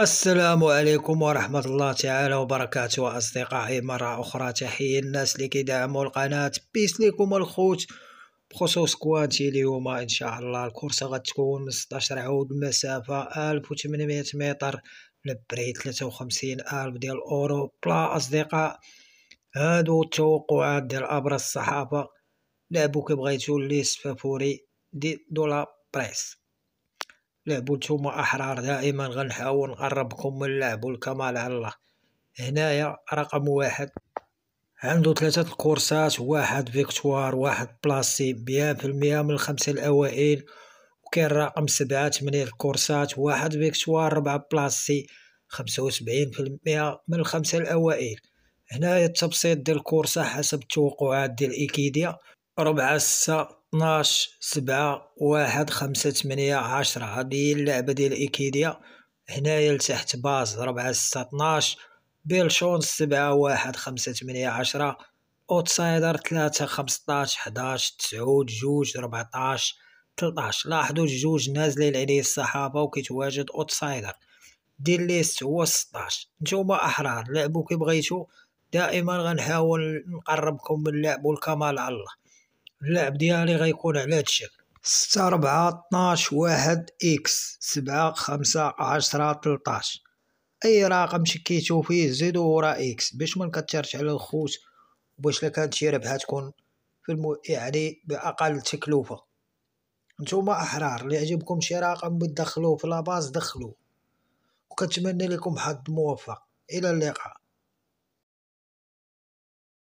السلام عليكم ورحمة الله تعالى وبركاته أصدقائي مرة أخرى تحية الناس اللي كيدعموا القناة بيس ليكم الخوت بخصوص كوانتي اليوم إن شاء الله الكورسة غتكون من 16 عود مسافة 1800 متر لبري 53 ألف ديال أورو بلا أصدقاء هادو التوقعات ديال أبرز الصحافة لعبو كيبغى يتولي سفافوري دي دولا بريس لعبوا نتوما احرار دائما غنحاول نقربكم من اللعب والكمال على الله هنايا رقم واحد عنده ثلاثة الكورسات واحد فيكتوار واحد بلاسي بيان في المية من الخمسة الأوائل وكاين رقم سبعة ثمانية الكورسات واحد فيكتوار ربعة بلاسي خمسة وسبعين في المية من الخمسة الأوائل هنايا التبسيط ديال الكورسة حسب التوقعات ديال إيكيديا ربعة ستة طناش سبعة واحد خمسة تمنية عشرة هادي هي اللعبة ديال ايكيديا هنايا لتحت باز ربعة ستة طناش بيرشونس سبعة واحد خمسة تمنية عشرة اوتسايدر تلاتة خمسطاش حداش تسعود جوج ربعطاش تلطاش لاحظو الجوج نازلين عليه الصحافة وكيتواجد اوتسايدر دير ليست هو ستاش نتوما احرار لعبو كي بغيتو دائما غنحاول نقربكم من لعبو الكمال على الله اللعب ديالي غيكون على هاد الشكل ستة ربعة طناش واحد إكس سبعة خمسة عشرة تلطاش أي رقم شكيتو فيه زيدو ورا إكس باش منكترش على الخوت وباش لا كانت شي ربحة تكون في المو... يعني بأقل تكلفة نتوما أحرار اللي عجبكم شي رقم بتدخلوه في لاباز دخلوه وكنتمنى لكم حظ موفق إلى اللقاء